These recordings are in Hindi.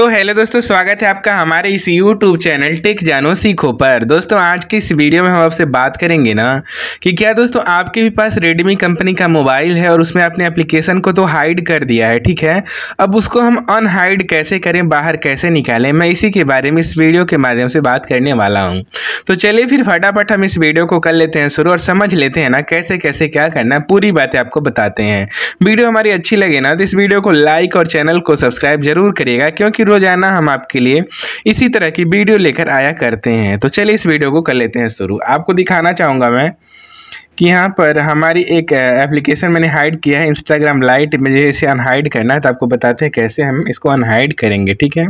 तो हेलो दोस्तों स्वागत है आपका हमारे इस यूट्यूब चैनल टेक जानो सीखो पर दोस्तों आज की इस वीडियो में हम आपसे बात करेंगे ना कि क्या दोस्तों आपके भी पास रेडमी कंपनी का मोबाइल है और उसमें आपने एप्लीकेशन को तो हाइड कर दिया है ठीक है अब उसको हम अनहाइड कैसे करें बाहर कैसे निकालें मैं इसी के बारे में इस वीडियो के माध्यम से बात करने वाला हूँ तो चलिए फिर फटाफट हम इस वीडियो को कर लेते हैं शुरू और समझ लेते हैं ना कैसे कैसे क्या करना है पूरी बातें आपको बताते हैं वीडियो हमारी अच्छी लगे ना तो इस वीडियो को लाइक और चैनल को सब्सक्राइब जरूर करिएगा क्योंकि रोजाना हम आपके लिए इसी तरह की वीडियो लेकर आया करते हैं तो चलिए इस वीडियो को कर लेते हैं शुरू आपको दिखाना चाहूँगा मैं कि यहाँ पर हमारी एक एप्लीकेशन मैंने हाइड किया है इंस्टाग्राम लाइट मुझे इसे अनहाइड करना है तो आपको बताते हैं कैसे हम इसको अनहाइड करेंगे ठीक है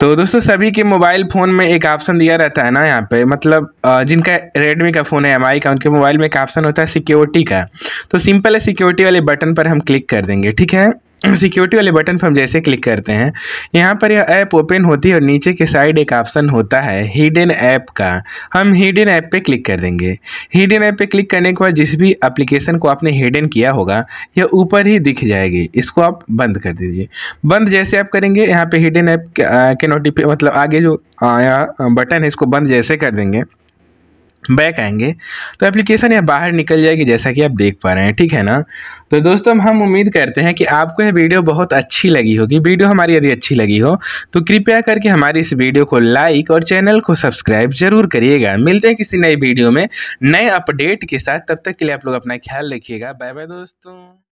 तो दोस्तों सभी के मोबाइल फ़ोन में एक ऑप्शन दिया रहता है ना यहाँ पे मतलब जिनका रेडमी का फ़ोन है एम का उनके मोबाइल में एक ऑप्शन होता है सिक्योरिटी का तो सिंपल है सिक्योरिटी वाले बटन पर हम क्लिक कर देंगे ठीक है सिक्योरिटी वाले बटन पर हम जैसे क्लिक करते हैं यहाँ पर यह ऐप ओपन होती है और नीचे के साइड एक ऑप्शन होता है हिडन ऐप का हम हिडन ऐप पे क्लिक कर देंगे हिडन ऐप पे क्लिक करने के बाद जिस भी एप्लीकेशन को आपने हिडन किया होगा यह ऊपर ही दिख जाएगी इसको आप बंद कर दीजिए बंद जैसे आप करेंगे यहाँ पर हिडन ऐप के नोटिफिक मतलब आगे जो यहाँ बटन है इसको बंद जैसे कर देंगे बैक आएंगे तो एप्लीकेशन यह बाहर निकल जाएगी जैसा कि आप देख पा रहे हैं ठीक है ना तो दोस्तों हम उम्मीद करते हैं कि आपको यह वीडियो बहुत अच्छी लगी होगी वीडियो हमारी यदि अच्छी लगी हो तो कृपया करके हमारी इस वीडियो को लाइक और चैनल को सब्सक्राइब जरूर करिएगा मिलते हैं किसी नई वीडियो में नए अपडेट के साथ तब तक के लिए आप लोग अपना ख्याल रखिएगा बाय बाय दोस्तों